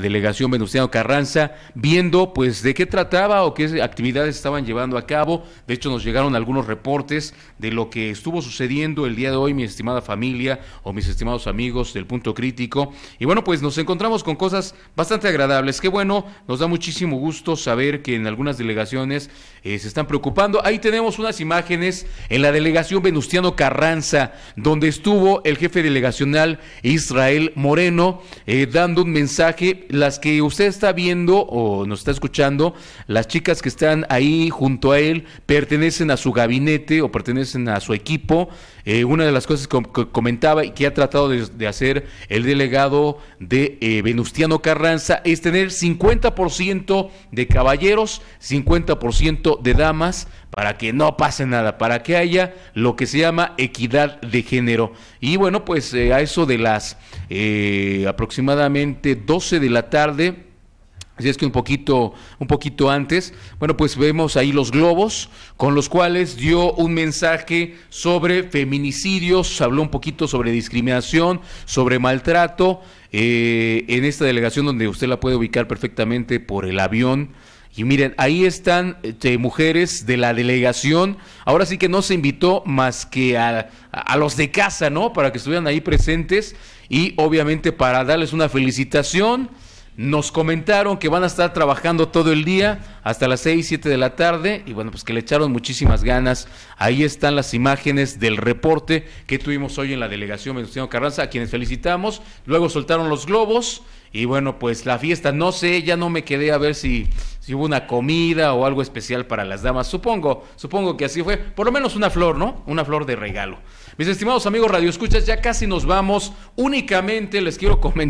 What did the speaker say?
delegación Venustiano Carranza, viendo pues de qué trataba o qué actividades estaban llevando a cabo. De hecho, nos llegaron algunos reportes de lo que estuvo sucediendo el día de hoy, mi estimada familia o mis estimados amigos del punto crítico. Y bueno, pues nos encontramos con cosas bastante agradables. Qué bueno, nos da muchísimo gusto saber que en algunas delegaciones eh, se están preocupando. Ahí tenemos unas imágenes en la delegación Venustiano Carranza, donde estuvo el jefe delegacional Israel Moreno eh, dando un mensaje las que usted está viendo o nos está escuchando, las chicas que están ahí junto a él, pertenecen a su gabinete o pertenecen a su equipo. Eh, una de las cosas que comentaba y que ha tratado de, hacer el delegado de eh, Venustiano Carranza es tener 50% de caballeros, 50% de damas para que no pase nada, para que haya lo que se llama equidad de género. Y bueno, pues eh, a eso de las eh, aproximadamente 12 de la tarde, si es que un poquito, un poquito antes, bueno, pues vemos ahí los globos con los cuales dio un mensaje sobre feminicidios, habló un poquito sobre discriminación, sobre maltrato, eh, en esta delegación donde usted la puede ubicar perfectamente por el avión y miren, ahí están este, mujeres de la delegación. Ahora sí que no se invitó más que a, los de casa, ¿no? Para que estuvieran ahí presentes y obviamente para darles una felicitación. Nos comentaron que van a estar trabajando todo el día hasta las 6, 7 de la tarde y bueno, pues que le echaron muchísimas ganas. Ahí están las imágenes del reporte que tuvimos hoy en la delegación Venustiano Carranza, a quienes felicitamos. Luego soltaron los globos y bueno, pues la fiesta, no sé, ya no me quedé a ver si, si, hubo una comida o algo especial para las damas. Supongo, supongo que así fue. Por lo menos una flor, ¿no? Una flor de regalo. Mis estimados amigos Radio Escuchas, ya casi nos vamos. Únicamente les quiero comentar.